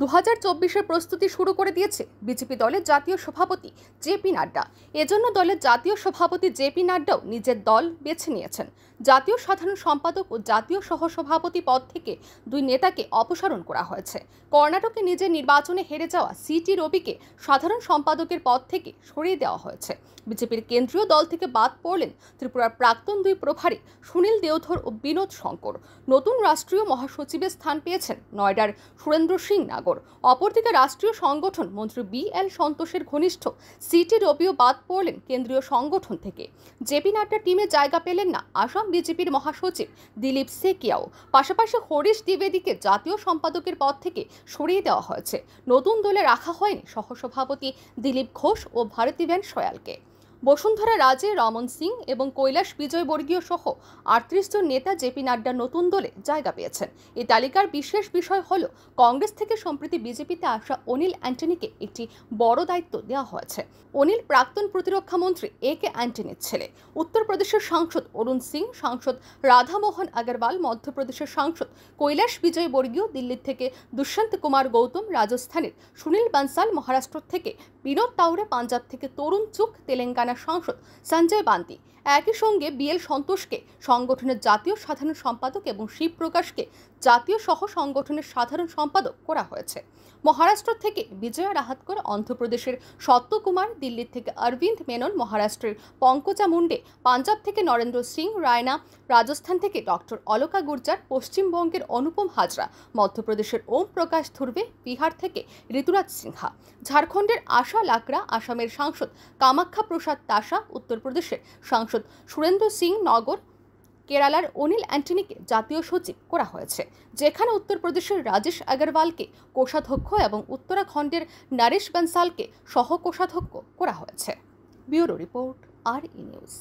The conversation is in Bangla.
দু হাজার চব্বিশের প্রস্তুতি শুরু করে দিয়েছে বিজেপি দলের জাতীয় সভাপতি জেপি নাড্ডা এজন্য দলের জাতীয় সভাপতি জেপি নাড্ডাও নিজের দল বেছে নিয়েছেন জাতীয় সাধারণ সম্পাদক ও জাতীয় সহসভাপতি পদ থেকে দুই নেতাকে অপসারণ করা হয়েছে কর্ণাটকে নিজের নির্বাচনে হেরে যাওয়া সিটি রবিকে সাধারণ সম্পাদকের পদ থেকে সরিয়ে দেওয়া হয়েছে বিজেপির কেন্দ্রীয় দল থেকে বাদ পড়লেন ত্রিপুরার প্রাক্তন দুই প্রভারী সুনীল দেওধর ও বিনোদ শঙ্কর নতুন রাষ্ট্রীয় মহাসচিবের স্থান পেয়েছেন নয়ডার সুরেন্দ্র সিং নাগ বিদ্যাসাগর অপরদিকে রাষ্ট্রীয় সংগঠন মন্ত্রী বি এল সন্তোষের ঘনিষ্ঠ সিটি রবিও বাদ পড়লেন কেন্দ্রীয় সংগঠন থেকে জেপি নাড্ডা টিমে জায়গা পেলেন না আসাম বিজেপির মহাসচিব দিলীপ সেকিয়াও পাশাপাশি হরিশ দ্বিবেদীকে জাতীয় সম্পাদকের পদ থেকে সরিয়ে দেওয়া হয়েছে নতুন দলে রাখা হয়নি সহসভাপতি দিলীপ ঘোষ ও ভারতীবেন সয়ালকে বসুন্ধরা রাজে রমন সিং এবং কৈলাস বিজয়বর্গীয় সহ আটত্রিশ জন নেতা জেপি নাড্ডা নতুন দলে জায়গা পেয়েছেন এই তালিকার বিশেষ বিষয় হল কংগ্রেস থেকে সম্প্রতি বিজেপিতে আসা অনিল অ্যান্টনিকে একটি বড় দায়িত্ব দেওয়া হয়েছে অনিল প্রাক্তন প্রতিরক্ষা মন্ত্রী এ কে অ্যান্টনির ছেলে উত্তরপ্রদেশের সাংসদ অরুণ সিং সাংসদ রাধামোহন আগরওয়াল মধ্যপ্রদেশের সাংসদ কৈলাস বিজয়বর্গীয় দিল্লির থেকে দুষ্যন্ত কুমার গৌতম রাজস্থানের সুনীল বানসাল মহারাষ্ট্র থেকে বিনোদ তাওরে পাঞ্জাব থেকে তরুণ চুক তেলেঙ্গানা হরিয়ানার সাংসদ সঞ্জয় বান্তি একই সঙ্গে বিএল সন্তোষকে সংগঠনের জাতীয় সাধারণ সম্পাদক এবং শিবপ্রকাশকে জাতীয় সহ সংগঠনের সাধারণ সম্পাদক করা হয়েছে মহারাষ্ট্র থেকে বিজয়া রাহাতকর অন্ধ্রপ্রদেশের সত্যকুমার দিল্লির থেকে অরবিন্দ মেনন মহারাষ্ট্রের পঙ্কজা মুন্ডে পাঞ্জাব থেকে নরেন্দ্র সিং রায়না রাজস্থান থেকে ডক্টর অলকা গুর্জার পশ্চিমবঙ্গের অনুপম হাজরা মধ্যপ্রদেশের ওম প্রকাশ ধুরবে বিহার থেকে ঋতুরাজ সিনহা ঝাড়খণ্ডের আশা লাকড়া আসামের সাংসদ কামাখ্যা প্রসাদ প্রসাদ তাসা উত্তরপ্রদেশের সাংসদ সুরেন্দ্র সিং নগর কেরালার অনিল অ্যান্টনিকে জাতীয় সচিব করা হয়েছে যেখানে উত্তরপ্রদেশের রাজেশ আগরওয়ালকে কোষাধ্যক্ষ এবং উত্তরাখণ্ডের নারেশ বানসালকে সহ কোষাধ্যক্ষ করা হয়েছে ব্যুরো রিপোর্ট আর ই নিউজ